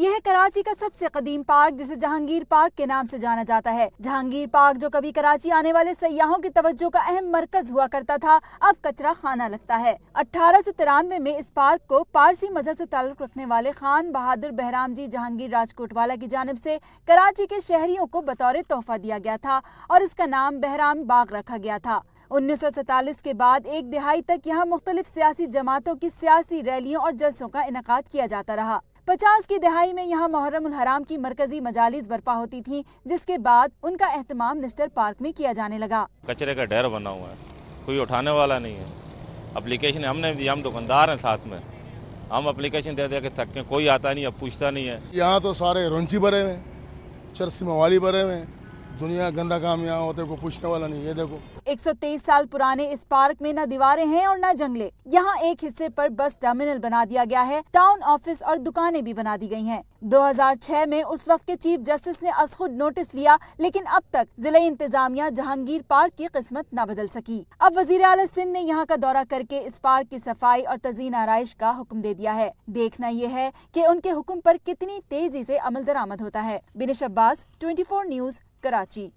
یہ ہے کراچی کا سب سے قدیم پارک جسے جہانگیر پارک کے نام سے جانا جاتا ہے جہانگیر پارک جو کبھی کراچی آنے والے سیاحوں کی توجہ کا اہم مرکز ہوا کرتا تھا اب کچرا خانہ لگتا ہے اٹھارہ سو ترانوے میں اس پارک کو پارسی مذہب سے تعلق رکھنے والے خان بہادر بہرام جی جہانگیر راج والا کی جانب سے کراچی کے شہریوں کو بطور تحفہ دیا گیا تھا اور اس کا نام بہرام باغ رکھا گیا تھا انیس سو ستالیس کے بعد ایک دہائی تک یہاں مختلف سیاسی جماعتوں کی سیاسی ریلیوں اور جلسوں کا انعقاد کیا جاتا رہا پچاس کی دہائی میں یہاں محرم الحرام کی مرکزی مجالس برپا ہوتی تھی جس کے بعد ان کا اہتمام نشتر پارک میں کیا جانے لگا کچرے کا ڈیر بنا ہوا ہے کوئی اٹھانے والا نہیں ہے اپلیکیشن ہم نے دیا ہم دکاندار ہیں ساتھ میں ہم اپلیکیشن دے دے تھکے کوئی آتا نہیں اب پوچھتا نہیں ہے یہاں تو سارے رنچی بھرے ہوئے ہوئے دنیا گندا یہاں ہوتے کو پوچھنے والا نہیں ہے ایک سو تیئیس سال پرانے اس پارک میں نہ دیواریں ہیں اور نہ جنگلے یہاں ایک حصے پر بس ٹرمینل بنا دیا گیا ہے ٹاؤن آفس اور دکانیں بھی بنا دی گئی ہیں دو ہزار چھ میں اس وقت کے چیف جسٹس نے از خود نوٹس لیا لیکن اب تک ضلع انتظامیہ جہانگیر پارک کی قسمت نہ بدل سکی اب وزیر اعلی سندھ نے یہاں کا دورہ کر کے اس پارک کی صفائی اور تزئین آرائش کا حکم دے دیا ہے دیکھنا یہ ہے کہ ان کے حکم پر کتنی تیزی سے عمل درآمد ہوتا ہے Beenish Abbas twenty four news Karachi